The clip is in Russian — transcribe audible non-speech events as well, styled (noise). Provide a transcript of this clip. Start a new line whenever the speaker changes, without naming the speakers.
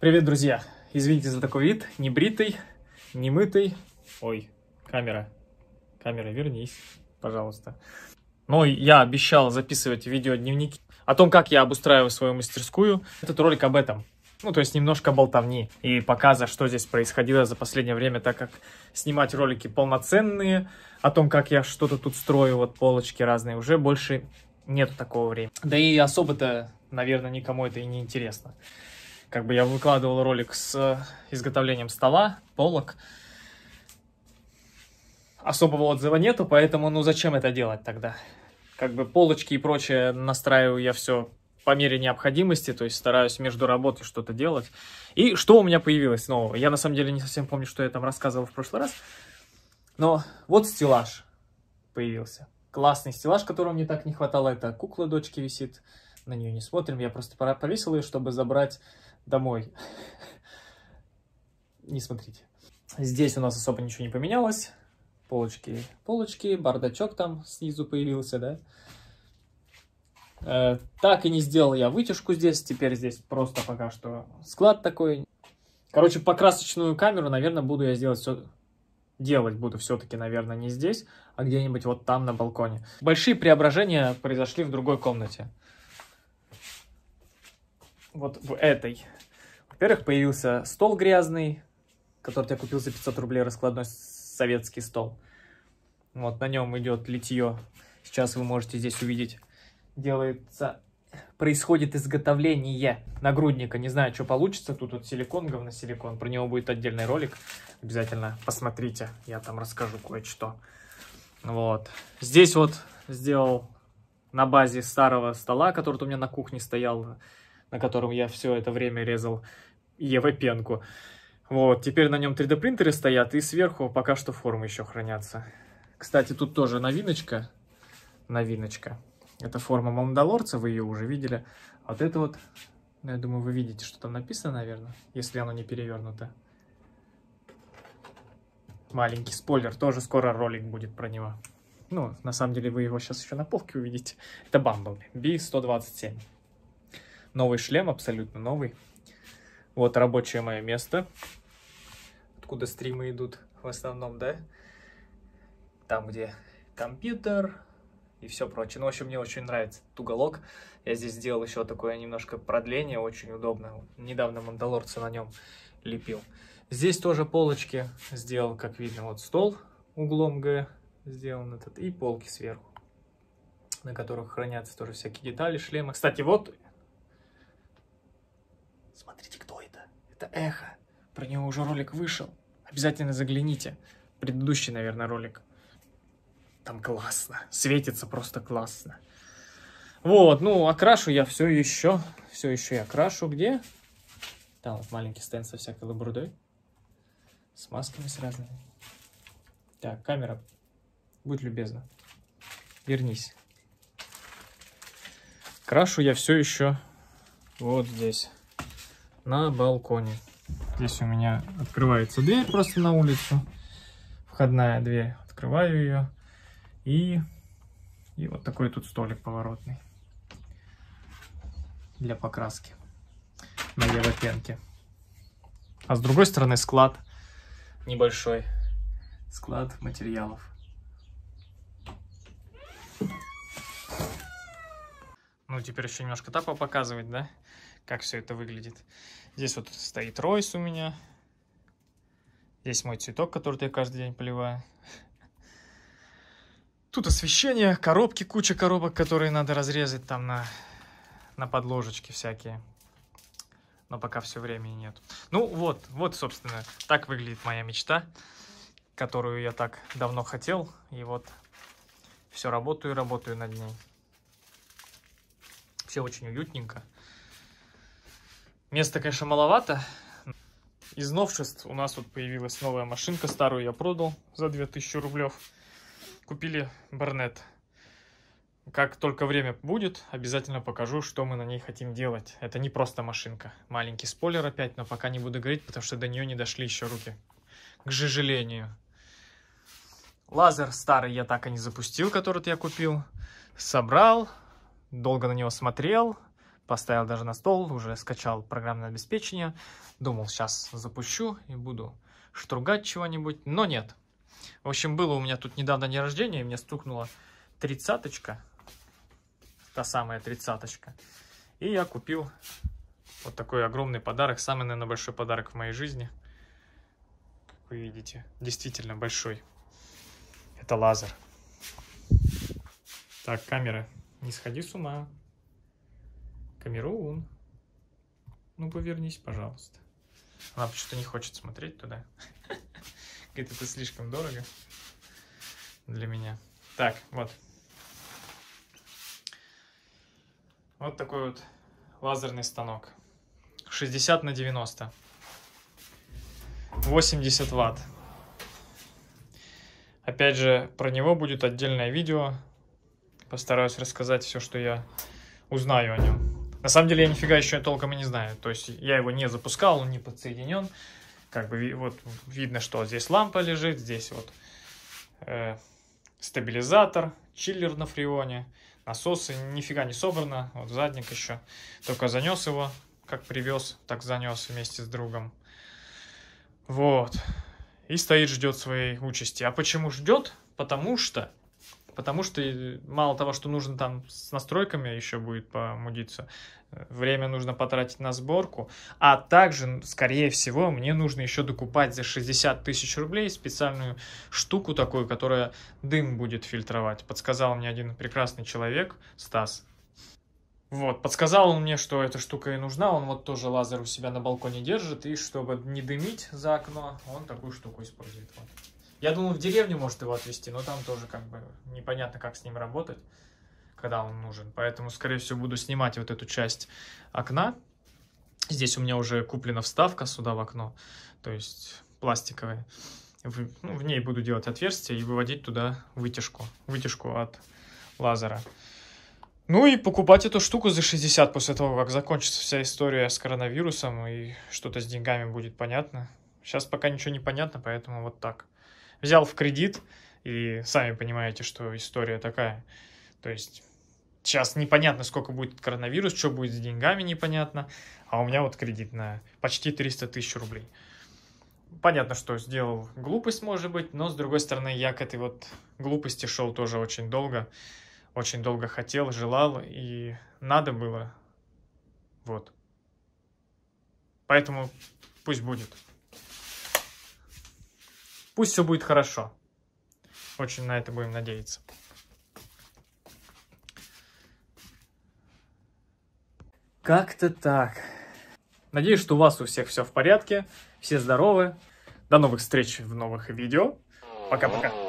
Привет, друзья! Извините за такой вид. не бритый, не мытый. Ой, камера. Камера, вернись, пожалуйста. Но ну, я обещал записывать видеодневники о том, как я обустраиваю свою мастерскую. Этот ролик об этом. Ну, то есть немножко болтовни и показа, что здесь происходило за последнее время, так как снимать ролики полноценные, о том, как я что-то тут строю, вот полочки разные, уже больше нет такого времени. Да и особо-то, наверное, никому это и не интересно. Как бы я выкладывал ролик с э, изготовлением стола, полок. Особого отзыва нету, поэтому ну зачем это делать тогда? Как бы полочки и прочее настраиваю я все по мере необходимости, то есть стараюсь между работой что-то делать. И что у меня появилось нового? Я на самом деле не совсем помню, что я там рассказывал в прошлый раз, но вот стеллаж появился классный стеллаж, которого мне так не хватало. Это кукла дочки висит. На нее не смотрим. Я просто повесил ее, чтобы забрать домой. (laughs) Не смотрите. Здесь у нас особо ничего не поменялось. Полочки, полочки, бардачок там снизу появился, да. Э, так и не сделал я вытяжку здесь. Теперь здесь просто пока что склад такой. Короче, покрасочную камеру, наверное, буду я сделать все делать буду все-таки, наверное, не здесь, а где-нибудь вот там на балконе. Большие преображения произошли в другой комнате. Вот в этой. Во-первых, появился стол грязный, который я купил за 500 рублей, раскладной советский стол. Вот на нем идет литье. Сейчас вы можете здесь увидеть. Делается происходит изготовление нагрудника. Не знаю, что получится. Тут вот силикон, говносиликон. Про него будет отдельный ролик. Обязательно посмотрите. Я там расскажу кое-что. Вот. Здесь вот сделал на базе старого стола, который у меня на кухне стоял, на котором я все это время резал Евопенку. Вот, теперь на нем 3D принтеры стоят, и сверху пока что формы еще хранятся. Кстати, тут тоже новиночка. Новиночка. Это форма Мандалорца, вы ее уже видели. Вот это вот, ну, я думаю, вы видите, что там написано, наверное, если оно не перевернуто. Маленький спойлер, тоже скоро ролик будет про него. Ну, на самом деле, вы его сейчас еще на полке увидите. Это Бамблби, B127. Новый шлем, абсолютно новый. Вот рабочее мое место, откуда стримы идут в основном, да? Там, где компьютер, и все прочее. Ну, в общем, мне очень нравится этот уголок. Я здесь сделал еще такое немножко продление, очень удобно. Недавно мандалорца на нем лепил. Здесь тоже полочки сделал, как видно, вот стол углом Г сделан этот, и полки сверху, на которых хранятся тоже всякие детали, шлема. Кстати, вот... Смотрите, кто это? Это Эхо. Про него уже ролик вышел. Обязательно загляните. Предыдущий, наверное, ролик. Там классно. Светится просто классно. Вот, ну, окрашу я все еще. Все еще я крашу. Где? Там вот маленький стенд со всякой лабрудой. С масками с разными. Так, камера, будь любезна. Вернись. Крашу я все еще вот здесь, на балконе. Здесь у меня открывается дверь просто на улицу. Входная дверь. Открываю ее. И, и вот такой тут столик поворотный для покраски на левой пенке. А с другой стороны склад небольшой. Склад материалов. Ну, теперь еще немножко тапа показывать, да? Как все это выглядит. Здесь вот стоит Ройс у меня. Здесь мой цветок, который я каждый день поливаю. Тут освещение, коробки, куча коробок, которые надо разрезать там на, на подложечки всякие. Но пока все времени нет. Ну вот, вот, собственно, так выглядит моя мечта, которую я так давно хотел. И вот все работаю работаю над ней. Все очень уютненько. Места, конечно, маловато. Из новшеств у нас вот появилась новая машинка. Старую я продал за 2000 рублей купили Барнет. Как только время будет, обязательно покажу, что мы на ней хотим делать. Это не просто машинка. Маленький спойлер опять, но пока не буду говорить, потому что до нее не дошли еще руки. К сожалению. Лазер старый я так и не запустил, который я купил. Собрал, долго на него смотрел, поставил даже на стол, уже скачал программное обеспечение. Думал, сейчас запущу и буду штругать чего-нибудь, но нет. В общем, было у меня тут недавно день рождения, и мне стукнула тридцаточка, та самая тридцаточка. И я купил вот такой огромный подарок, самый, наверное, большой подарок в моей жизни. Как вы видите, действительно большой. Это лазер. Так, камера, не сходи с ума. Камерун. Ну, повернись, пожалуйста. Она почему-то не хочет смотреть туда. Как-то это слишком дорого для меня. Так, вот. Вот такой вот лазерный станок. 60 на 90. 80 ватт. Опять же, про него будет отдельное видео. Постараюсь рассказать все, что я узнаю о нем. На самом деле я нифига еще толком и не знаю. То есть я его не запускал, он не подсоединен как бы вот видно, что здесь лампа лежит, здесь вот э, стабилизатор, чиллер на фреоне, насосы, нифига не собрано, вот задник еще, только занес его, как привез, так занес вместе с другом. Вот. И стоит, ждет своей участи. А почему ждет? Потому что потому что э, мало того, что нужно там с настройками еще будет помудиться, э, время нужно потратить на сборку, а также, скорее всего, мне нужно еще докупать за 60 тысяч рублей специальную штуку такую, которая дым будет фильтровать, подсказал мне один прекрасный человек, Стас, вот, подсказал он мне, что эта штука и нужна, он вот тоже лазер у себя на балконе держит, и чтобы не дымить за окно, он такую штуку использует. Вот. Я думал, в деревню может его отвезти, но там тоже как бы непонятно, как с ним работать, когда он нужен. Поэтому, скорее всего, буду снимать вот эту часть окна. Здесь у меня уже куплена вставка сюда в окно, то есть пластиковая. В, ну, в ней буду делать отверстие и выводить туда вытяжку, вытяжку от лазера. Ну и покупать эту штуку за 60 после того, как закончится вся история с коронавирусом и что-то с деньгами будет понятно. Сейчас пока ничего не понятно, поэтому вот так взял в кредит, и сами понимаете, что история такая. То есть сейчас непонятно, сколько будет коронавирус, что будет с деньгами, непонятно. А у меня вот кредит на почти 300 тысяч рублей. Понятно, что сделал глупость, может быть, но, с другой стороны, я к этой вот глупости шел тоже очень долго. Очень долго хотел, желал, и надо было. Вот. Поэтому пусть будет. Пусть все будет хорошо. Очень на это будем надеяться. Как-то так. Надеюсь, что у вас у всех все в порядке, все здоровы. До новых встреч в новых видео. Пока-пока.